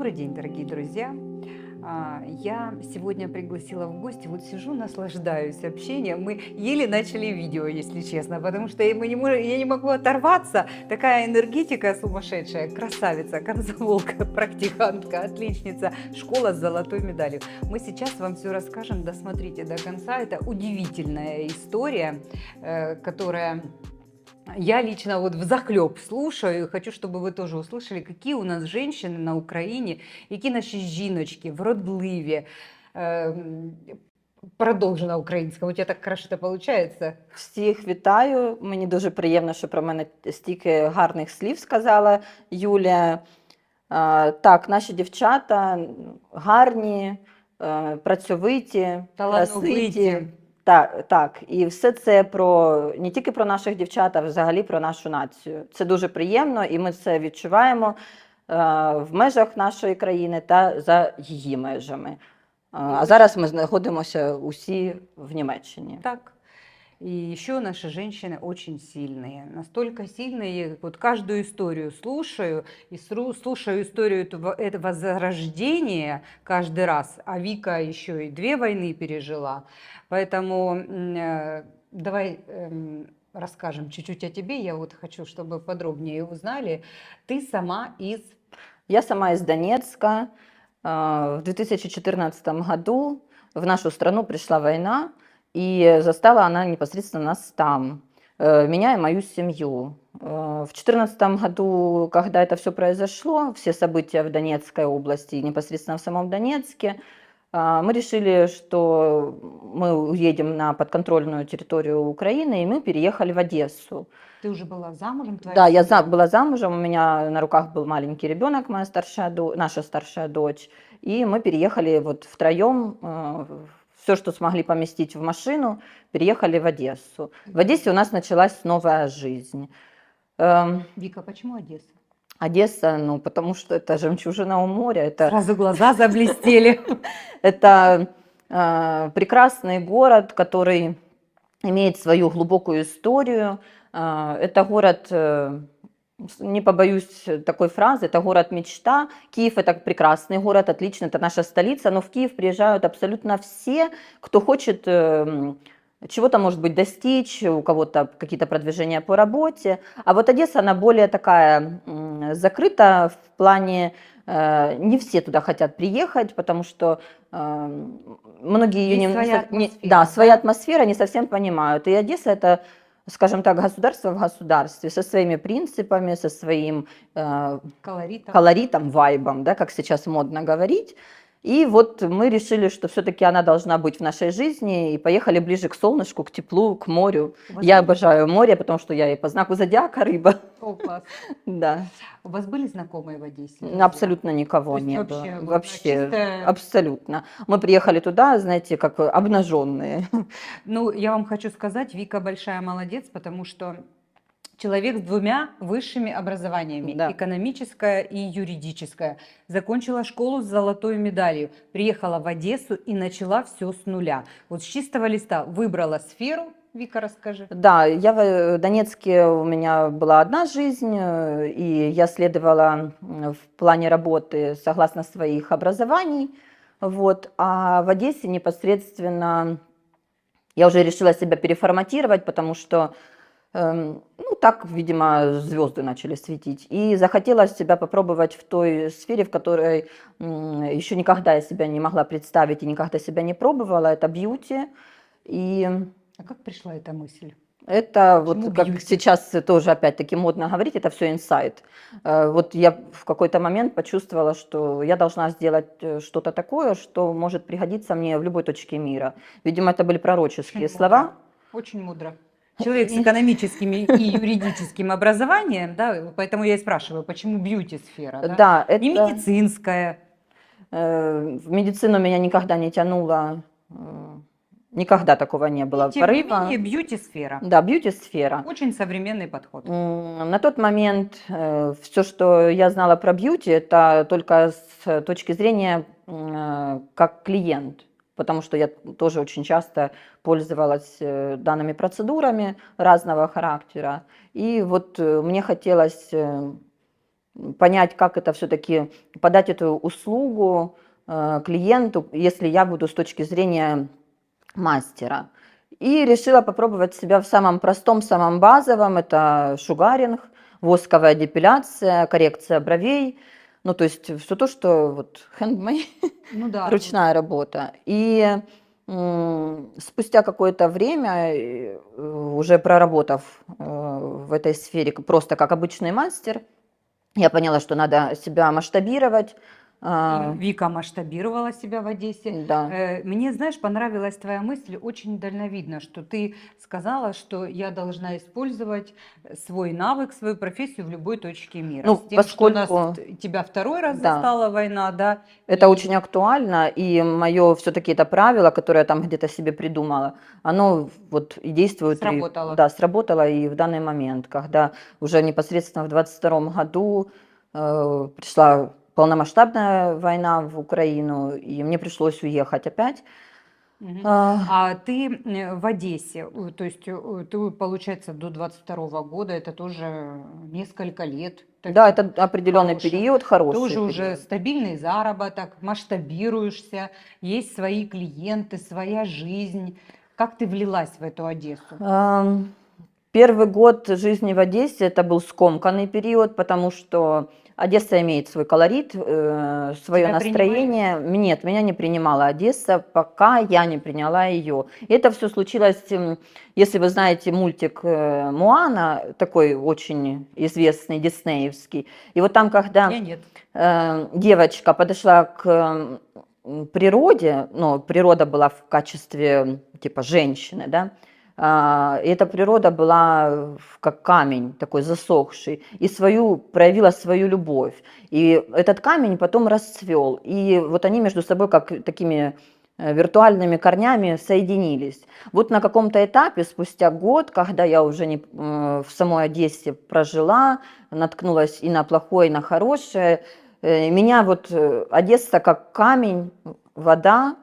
Добрый день, дорогие друзья! А, я сегодня пригласила в гости, вот сижу, наслаждаюсь общением. Мы еле начали видео, если честно, потому что я не, могу, я не могу оторваться. Такая энергетика сумасшедшая, красавица, комсомолка, практикантка, отличница, школа с золотой медалью. Мы сейчас вам все расскажем, досмотрите до конца. Это удивительная история, э, которая Я лично вот в захлеб слушаю, хочу, чтобы вы тоже услышали, какие у нас женщины на Україні, які наші жіночки, вродливі. Продовжена українська, у тебе так краще виходить. Всіх вітаю. Мені дуже приємно, що про мене стільки гарних слів сказала Юлія. Е, так, наші дівчата гарні, е, працьовиті, талановиті. Так, так, і все це про не тільки про наших дівчат, а взагалі про нашу націю. Це дуже приємно, і ми це відчуваємо е, в межах нашої країни та за її межами. Е, а зараз ми знаходимося усі в Німеччині. Так. И еще наши женщины очень сильные. Настолько сильные, я вот каждую историю слушаю, и слушаю историю этого возрождения каждый раз. А Вика еще и две войны пережила. Поэтому э, давай эм, расскажем чуть-чуть о тебе. Я вот хочу, чтобы подробнее узнали. Ты сама из... Я сама из Донецка. А, в 2014 году в нашу страну пришла война. И застала она непосредственно нас там, э, меня и мою семью. Э, в 2014 году, когда это все произошло, все события в Донецкой области, непосредственно в самом Донецке, э, мы решили, что мы уедем на подконтрольную территорию Украины, и мы переехали в Одессу. Ты уже была замужем? Твоя да, семья? я была замужем, у меня на руках был маленький ребенок, моя старшая, наша старшая дочь, и мы переехали вот втроем все, что смогли поместить в машину, переехали в Одессу. В Одессе у нас началась новая жизнь. Эм, Вика, почему Одесса? Одесса, ну, потому что это жемчужина у моря. Это... Сразу глаза заблестели. Это э, прекрасный город, который имеет свою глубокую историю. Э, это город э, не побоюсь э, такой фразы, это город мечта. Киев это прекрасный город, отлично, это наша столица, но в Киев приезжают абсолютно все, кто хочет эм, чего-то, может быть, достичь, у кого-то какие-то продвижения по работе. А вот Одесса, она более такая закрыта в плане, э, не все туда хотят приехать, потому что э, многие ее не, не, да, своя атмосфера, не совсем понимают. И Одесса это скажем так, государство в государстве со своими принципами, со своим э, колоритом. колоритом, вайбом, да, как сейчас модно говорить. И вот мы решили, что все-таки она должна быть в нашей жизни, и поехали ближе к солнышку, к теплу, к морю. Вот я обожаю море, потому что я и по знаку зодиака рыба. О, Да. У вас были знакомые в Одессе? Абсолютно никого не вообще, было. Вообще, чистая... абсолютно. Мы приехали туда, знаете, как э, обнаженные. Ну, я вам хочу сказать, Вика большая молодец, потому что человек с двумя высшими образованиями, да. экономическое и юридическое. Закончила школу с золотой медалью, приехала в Одессу и начала все с нуля. Вот с чистого листа выбрала сферу, Вика, расскажи. Да, я в э, Донецке, у меня была одна жизнь, э, и я следовала в плане работы согласно своих образований. Вот. А в Одессе непосредственно я уже решила себя переформатировать, потому что Эм, ну, так, видимо, звезды начали светить. И захотела себя попробовать в той сфере, в которой еще никогда я себя не могла представить и никогда себя не пробовала. Это бьюти. И... А как пришла эта мысль? Это Почему вот как сейчас тоже опять-таки модно говорить, это все инсайт. Э, вот я в какой-то момент почувствовала, что я должна сделать э, что-то такое, что может пригодиться мне в любой точке мира. Видимо, это были пророческие Очень слова. Мудро. Очень мудро человек с экономическим и юридическим образованием, да, поэтому я и спрашиваю, почему бьюти-сфера? Да, да это... И медицинская. Э, в медицину меня никогда не тянуло, э, никогда такого не было. И, тем не менее, бьюти-сфера. Да, бьюти-сфера. Очень современный подход. На тот момент э, все, что я знала про бьюти, это только с точки зрения как клиент потому что я тоже очень часто пользовалась э, данными процедурами разного характера. И вот э, мне хотелось э, понять, как это все-таки подать эту услугу клиенту, если я буду с точки зрения мастера. И решила попробовать себя в самом простом, самом базовом. Это шугаринг, восковая депиляция, коррекция бровей – ну, то есть все то, что вот handmade, ну, да. ручная работа. И спустя какое-то время, э, уже проработав э, в этой сфере просто как обычный мастер, я поняла, что надо себя масштабировать, а, э, Вика масштабировала себя в Одессе. Да. Э, мне, знаешь, понравилась твоя мысль, очень дальновидно, что ты сказала, что я должна использовать свой навык, свою профессию в любой точке мира. Ну, тем, поскольку нас, тебя второй раз да. застала война, да. Это и... очень актуально, и мое все-таки это правило, которое я там где-то себе придумала, оно вот и действует. Сработало. И, да, сработало и в данный момент, когда уже непосредственно в 22 году э, пришла полномасштабная война в Украину, и мне пришлось уехать опять. Угу. А, а ты э, в Одессе, э, то есть э, ты, получается, до 22 года, это тоже несколько лет. да, это определенный хороший. период, хороший. Тоже период. уже стабильный заработок, масштабируешься, есть свои клиенты, своя жизнь. Как ты влилась в эту Одессу? Первый год жизни в Одессе это был скомканный период, потому что Одесса имеет свой колорит, э, свое Тебя настроение. Принимали? Нет, меня не принимала Одесса, пока я не приняла ее. Это все случилось, если вы знаете мультик э, Муана, такой очень известный, диснеевский. И вот там, когда э, девочка подошла к природе, ну, природа была в качестве типа женщины, да, и а, эта природа была как камень такой засохший, и свою, проявила свою любовь. И этот камень потом расцвел. И вот они между собой как такими э, виртуальными корнями соединились. Вот на каком-то этапе, спустя год, когда я уже не, э, в самой Одессе прожила, наткнулась и на плохое, и на хорошее, э, меня вот Одесса как камень, вода,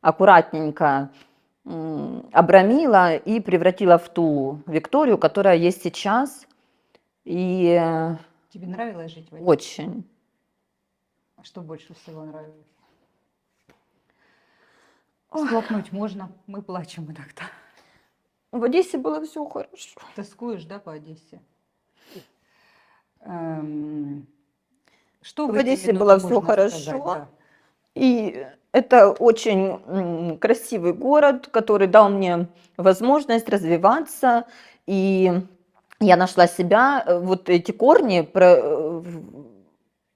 аккуратненько обрамила и превратила в ту Викторию, которая есть сейчас. И... Э, Тебе нравилось жить в Одессе? Очень. А что больше всего нравилось? Схлопнуть можно, мы плачем иногда. В Одессе было все хорошо. Тоскуешь, да, по Одессе? Эм, что в, в Одессе было все хорошо. Сказать, да? И это очень красивый город, который дал мне возможность развиваться. И я нашла себя, э, вот эти корни, э,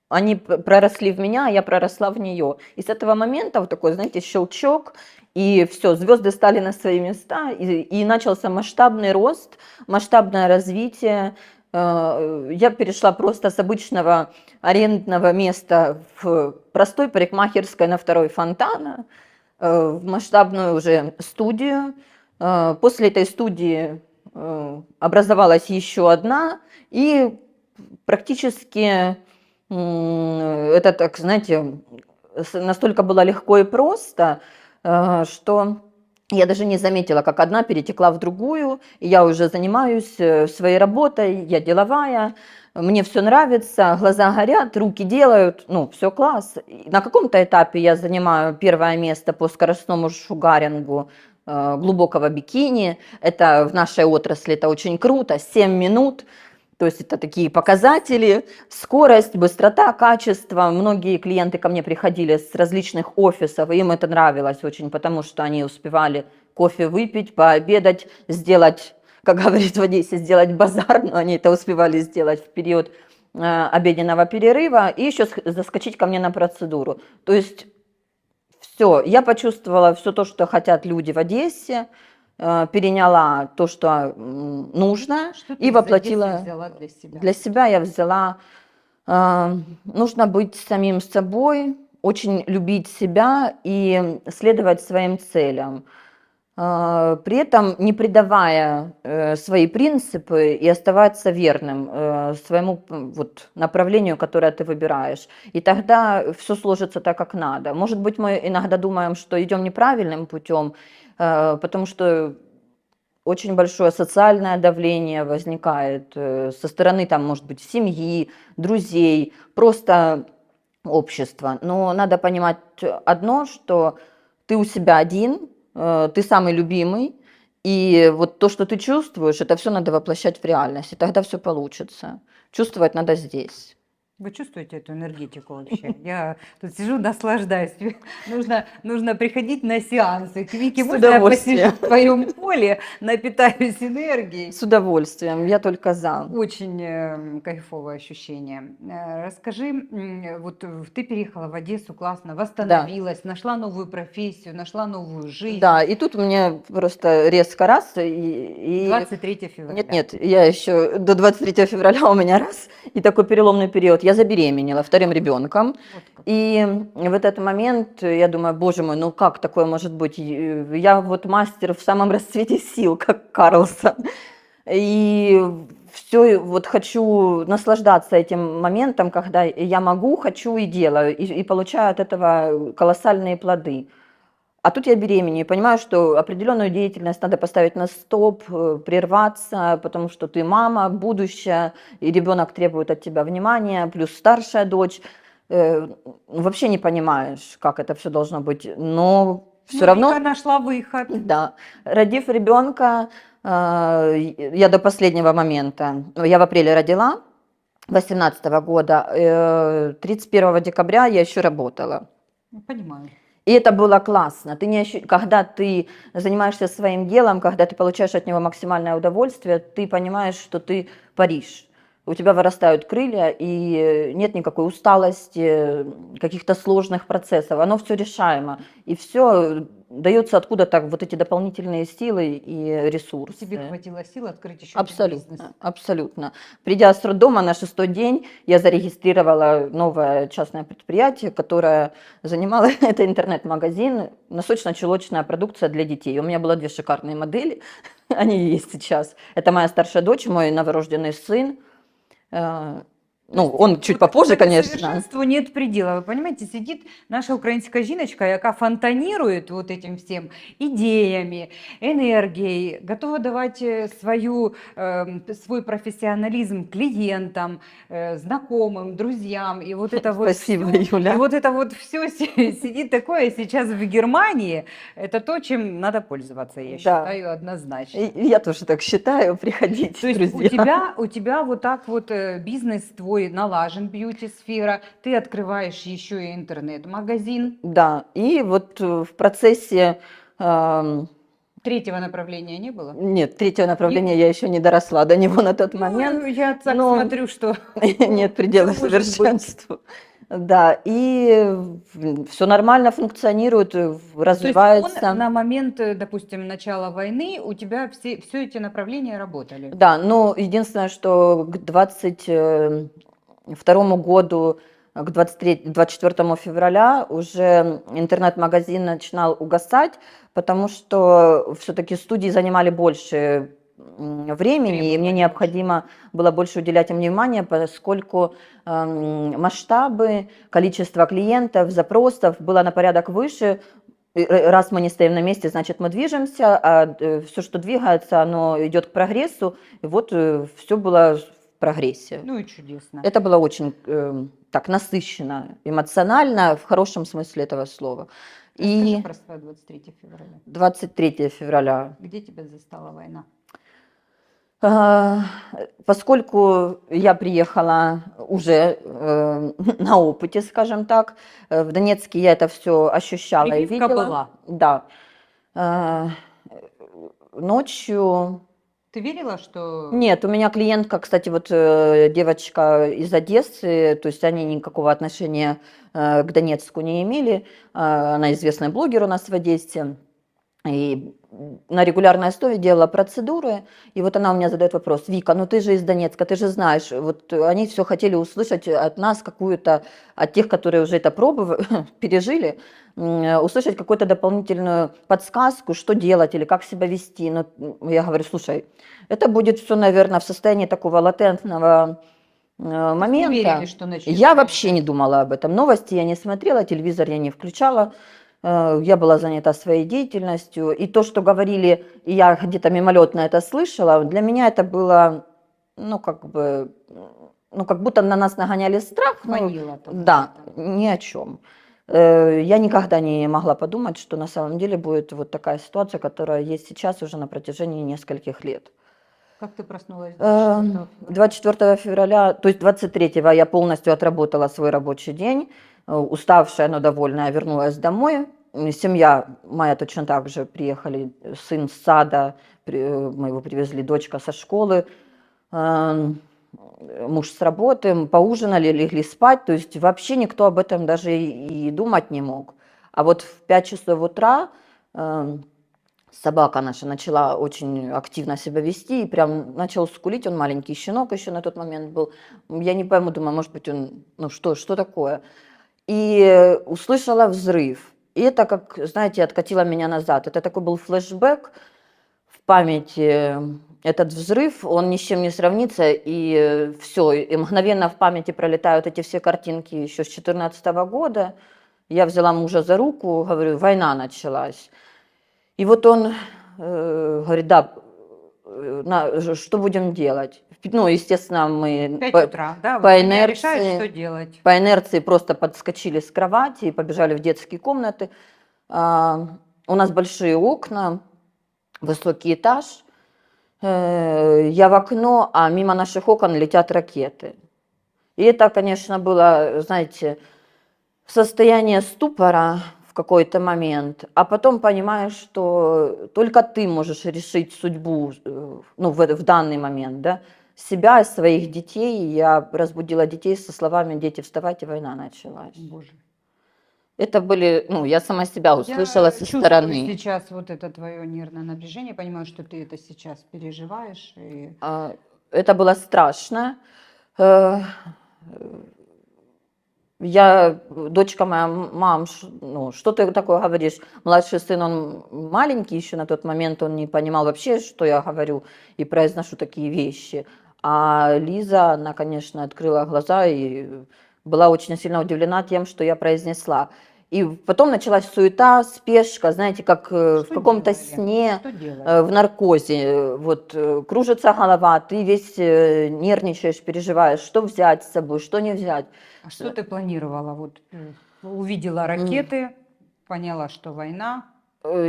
они проросли в меня, а я проросла в нее. И с этого момента вот такой, знаете, щелчок, и все, звезды стали на свои места, и, и начался масштабный рост, масштабное развитие, Э, я перешла просто с обычного арендного места в простой парикмахерской на второй фонтана, э, в масштабную уже студию. Э, после этой студии образовалась еще одна, и практически это так, знаете, настолько было легко и просто, что я даже не заметила, как одна перетекла в другую, я уже занимаюсь э, своей работой, я деловая, мне все нравится, глаза горят, руки делают, ну, все класс. И на каком-то этапе я занимаю первое место по скоростному шугарингу э, глубокого бикини. Это в нашей отрасли это очень круто, 7 минут – то есть это такие показатели, скорость, быстрота, качество. Многие клиенты ко мне приходили с различных офисов, им это нравилось очень, потому что они успевали кофе выпить, пообедать, сделать, как говорит в Одессе, сделать базар, но они это успевали сделать в период э, обеденного перерыва, и еще заскочить ко мне на процедуру. То есть все, я почувствовала все то, что хотят люди в Одессе, Э, переняла то, что нужно, что и воплотила. для, себя? для себя я взяла. Э, нужно быть самим собой, очень любить себя и следовать своим целям, э, при этом не предавая свои принципы и оставаться верным своему вот, направлению, которое ты выбираешь. И тогда все сложится так, как надо. Может быть, мы иногда думаем, что идем неправильным путем, Э, потому что очень большое социальное давление возникает э, со стороны, там, может быть, семьи, друзей, просто общества. Но надо понимать одно, что ты у себя один, э, ты самый любимый, и вот то, что ты чувствуешь, это все надо воплощать в реальность, и тогда все получится. Чувствовать надо здесь. Вы чувствуете эту энергетику вообще? Я тут сижу, наслаждаюсь. Нужно, нужно приходить на сеансы. К Вике, С можно я посижу в твоем поле, напитаюсь энергией? С удовольствием, я только за. Очень эм, кайфовое ощущение. Э, расскажи, вот э, ты переехала в Одессу классно, восстановилась, да. нашла новую профессию, нашла новую жизнь. Да, и тут у меня просто резко раз. И, и... 23 февраля. Нет, нет, я еще до 23 февраля у меня раз, и такой переломный период я забеременела вторым ребенком. Вот и в этот момент я думаю, боже мой, ну как такое может быть? Э, я вот мастер в самом расцвете сил, как Карлсон. И все, вот хочу наслаждаться этим моментом, когда я могу, хочу и делаю, и, и получаю от этого колоссальные плоды. А тут я беременею, понимаю, что определенную деятельность надо поставить на стоп, э, прерваться, потому что ты мама, будущее, и ребенок требует от тебя внимания, плюс старшая дочь. Э, вообще не понимаешь, как это все должно быть, но все ну, равно... нашла выход. Да. Родив ребенка, э, я до последнего момента, ну, я в апреле родила, 18 года, 31 декабря я еще работала. Понимаю. И это было классно. Ты не ощу... Когда ты занимаешься своим делом, когда ты получаешь от него максимальное удовольствие, ты понимаешь, что ты паришь у тебя вырастают крылья, и э, нет никакой усталости, каких-то сложных процессов. Оно все решаемо. И все э, дается откуда так вот эти дополнительные силы и ресурсы. Тебе хватило сил открыть еще абсолютно, бизнес. Абсолютно. Придя с роддома на шестой день, я зарегистрировала новое частное предприятие, которое занимало это интернет-магазин носочно чулочная продукция для детей. У меня было две шикарные модели, они есть сейчас. Это моя старшая дочь, мой новорожденный сын. 嗯。Ну, он ну, чуть попозже, конечно. Совершенству нет предела. Вы понимаете, сидит наша украинская жіночка, яка фонтанирует вот этим всем идеями, энергией, готова давать э, свою, эм, свой профессионализм клиентам, э, знакомым, друзьям. И вот это вот Спасибо, все, Юля. И вот это вот все сидит такое сейчас в Германии. Это то, чем надо пользоваться, я да. считаю, однозначно. И я тоже так считаю. Приходите, то есть друзья. У тебя, у тебя вот так вот э, бизнес твой тобой налажен бьюти-сфера, ты открываешь еще и интернет-магазин. Да, и вот э, в процессе... Э, Третьего направления не было? Нет, третьего направления и... я еще не доросла до него на тот ну, момент. Ну, я так но... смотрю, что... Нет предела совершенству. Да, и все нормально функционирует, развивается. Э, То есть он на момент, э, допустим, начала войны у тебя все, все эти направления работали? Да, но единственное, что к 20 второму году, э, к 23, 24 февраля уже интернет-магазин начинал угасать, потому что все-таки студии занимали больше времени, и мне необходимо было больше уделять им внимания, поскольку э, масштабы, количество клиентов, запросов было на порядок выше. Э, раз мы не стоим на месте, значит мы движемся, а э, все, что двигается, оно идет к прогрессу. И вот все было прогрессию. Ну и чудесно. Это было очень э, так насыщенно, эмоционально, в хорошем смысле этого слова. Расскажи и про свое 23 февраля. 23 февраля. Где тебя застала война? А, поскольку я приехала уже э, на опыте, скажем так, э, в Донецке я это все ощущала Прививка и видела. была. Да. Э, ночью ты верила, что... Нет, у меня клиентка, кстати, вот э, девочка из Одессы, то есть они никакого отношения э, к Донецку не имели. Э, она известная блогер у нас в Одессе. И на регулярной основе делала процедуры, и вот она у меня задает вопрос, Вика, ну ты же из Донецка, ты же знаешь, вот они все хотели услышать от нас какую-то, от тех, которые уже это пробовали, пережили, услышать какую-то дополнительную подсказку, что делать или как себя вести. Но ну, я говорю, слушай, это будет все, наверное, в состоянии такого латентного э, момента. Уверены, что я вообще не думала об этом. Новости я не смотрела, телевизор я не включала. Э, я была занята своей деятельностью. И то, что говорили, я где-то мимолетно это слышала, для меня это было, ну, как бы, ну, как будто на нас нагоняли страх. Манила. Ну, да, ни о чем. Э, я никогда не могла подумать, что на самом деле будет вот такая ситуация, которая есть сейчас уже на протяжении нескольких лет. Как ты проснулась? 24, э, 24 февраля, то есть 23 я полностью отработала свой рабочий день уставшая, но довольная, вернулась домой семья моя точно так же приехали, сын с сада, э, мы его привезли, дочка со школы, муж с работы, поужинали, легли спать, то есть вообще никто об этом даже и думать не мог. А вот в 5 часов утра собака наша начала очень активно себя вести и прям начал скулить, он маленький щенок еще на тот момент был. Я не пойму, думаю, может быть, он, ну что, что такое? И э, услышала взрыв – и это как, знаете, откатило меня назад. Это такой был флешбэк в памяти. Этот взрыв, он ни с чем не сравнится, и э, все, и мгновенно в памяти пролетают эти все картинки еще с 2014 года. Я взяла мужа за руку, говорю, война началась. И вот он э, говорит, да, на, что будем делать. Ну, естественно, мы по, утра, да, по, инерции, решают, что делать. по инерции просто подскочили с кровати и побежали в детские комнаты. А, у нас большие окна, высокий этаж. Э, я в окно, а мимо наших окон летят ракеты. И это, конечно, было, знаете, состояние ступора, какой-то момент, а потом понимаешь, что только ты можешь решить судьбу э, ну, в, в данный момент, да, себя и своих детей. Я разбудила детей со словами «Дети, вставайте, война началась». Боже. Это были, ну, я сама себя услышала я со стороны. сейчас вот это твое нервное напряжение, понимаю, что ты это сейчас переживаешь. И... А, это было страшно э, я, дочка моя, мам, ну, что ты такое говоришь? Младший сын, он маленький еще на тот момент, он не понимал вообще, что я говорю и произношу такие вещи. А Лиза, она, конечно, открыла глаза и была очень сильно удивлена тем, что я произнесла. И потом началась суета, спешка, знаете, как э, что в каком-то сне, э, в наркозе. Э, вот кружится голова, ты весь нервничаешь, переживаешь, что взять с собой, что не взять. А что ты планировала? Вот увидела ракеты, mm. поняла, что война.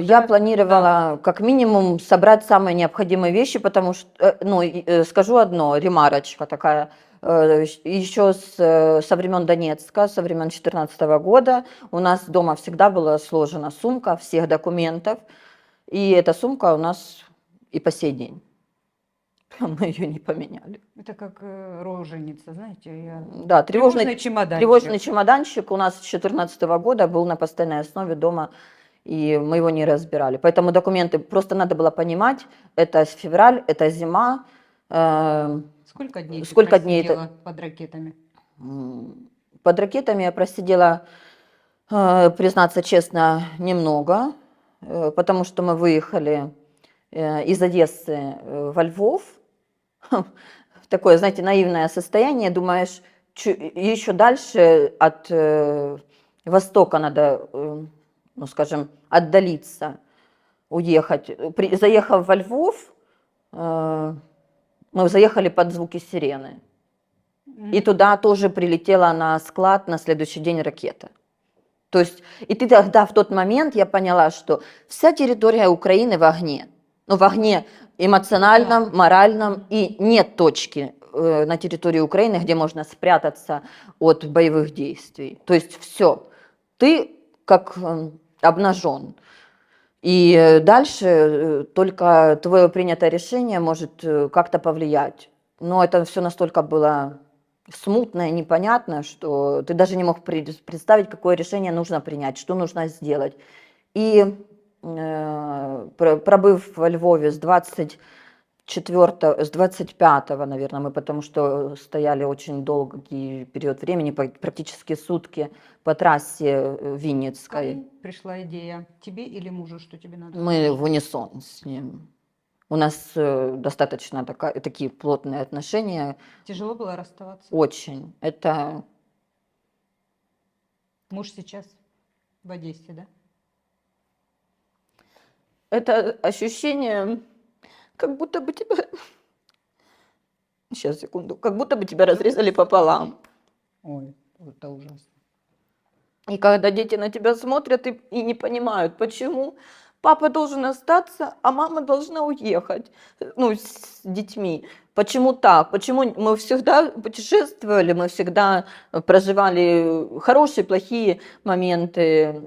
Я планировала как минимум собрать самые необходимые вещи, потому что, ну, скажу одно, ремарочка такая – Э, еще с, э, со времен Донецка, со времен 2014 года у нас дома всегда была сложена сумка всех документов, и эта сумка у нас и по сей день. Мы ее не поменяли. Это как э, роженица, знаете. Я... Да, тревожный, тревожный чемоданчик. Тревожный чемоданчик у нас с 2014 года был на постоянной основе дома, и мы его не разбирали. Поэтому документы просто надо было понимать, это февраль, это зима, Сколько дней? Сколько дней это под ракетами? Под ракетами я просидела, э, признаться честно, немного, э, потому что мы выехали э, из Одессы во Львов. Такое, знаете, наивное состояние, думаешь, еще дальше от востока надо, ну, скажем, отдалиться, уехать. При, заехав во Львов, мы заехали под звуки сирены. И туда тоже прилетела на склад на следующий день ракета. То есть, и ты тогда в тот момент я поняла, что вся территория Украины в огне. Ну, в огне эмоциональном, моральном, и нет точки э, на территории Украины, где можно спрятаться от боевых действий. То есть все, ты как э, обнажен. И э, дальше э, только твое принятое решение может э, как-то повлиять. Но это все настолько было смутно и непонятно, что ты даже не мог представить, какое решение нужно принять, что нужно сделать. И пробыв во Львове с 20 4, с 25, наверное, мы потому что э, стояли очень долгий период времени, практически сутки по трассе э, Винницкой. Как пришла идея тебе или мужу, что тебе надо? Мы в унисон с ним. У нас э, достаточно такая, такие плотные отношения. Тяжело было расставаться? Очень. Это... Муж сейчас в Одессе, да? Это ощущение как будто бы тебя... Сейчас, секунду. Как будто бы тебя разрезали пополам. Ой, это ужасно. И когда дети на тебя смотрят и, и не понимают, почему папа должен остаться, а мама должна уехать, ну, с детьми. Почему так? Почему мы всегда путешествовали, мы всегда проживали хорошие, плохие моменты,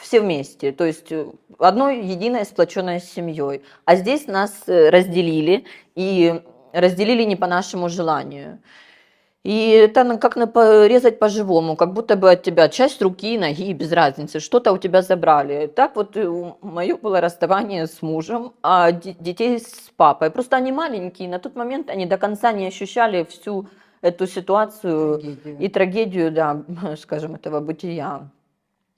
все вместе, то есть э, одной единой сплоченной семьей. А здесь нас э, разделили, и разделили не по нашему желанию. И это как на по-живому, как будто бы от тебя часть руки, ноги, без разницы, что-то у тебя забрали. Так вот э, мое было расставание с мужем, а детей с папой. Просто они маленькие, на тот момент они до конца не ощущали всю эту ситуацию трагедию. и трагедию, да, скажем, этого бытия.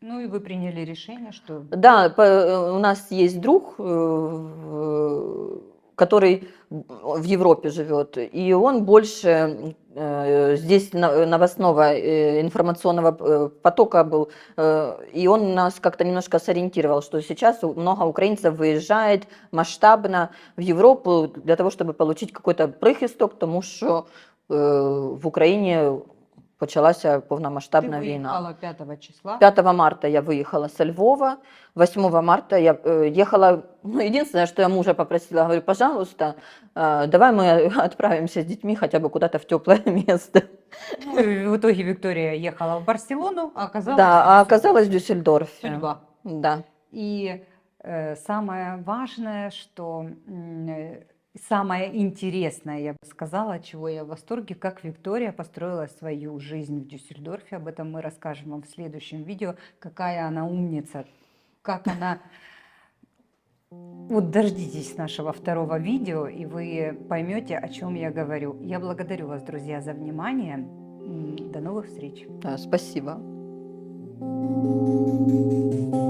Ну и вы приняли решение, что... Да, э, у нас есть друг, э, который в Европе живет, и он больше э, здесь новостного информационного потока был, и он нас как-то немножко сориентировал, что сейчас много украинцев выезжает масштабно в Европу для того, чтобы получить какой-то прихисток, потому что в Украине почалася повномасштабна Ти війна. 5 числа? 5 марта я выехала со Львова, 8 марта я ехала, ну, единственное, что я мужа попросила, говорю, пожалуйста, давай мы отправимся с детьми хотя бы куда-то в теплое место. Ну, в итоге Виктория ехала в Барселону, а оказалась, да, а оказалась в Дюссельдорфе. Судьба. Да. И э, самое важное, что э, самое интересное, я бы сказала, от чего я в восторге, как Виктория построила свою жизнь в Дюссельдорфе. Об этом мы расскажем вам в следующем видео. Какая она умница, как она... Вот дождитесь нашего второго видео, и вы поймете, о чем я говорю. Я благодарю вас, друзья, за внимание. До новых встреч. Да, спасибо. Thank you.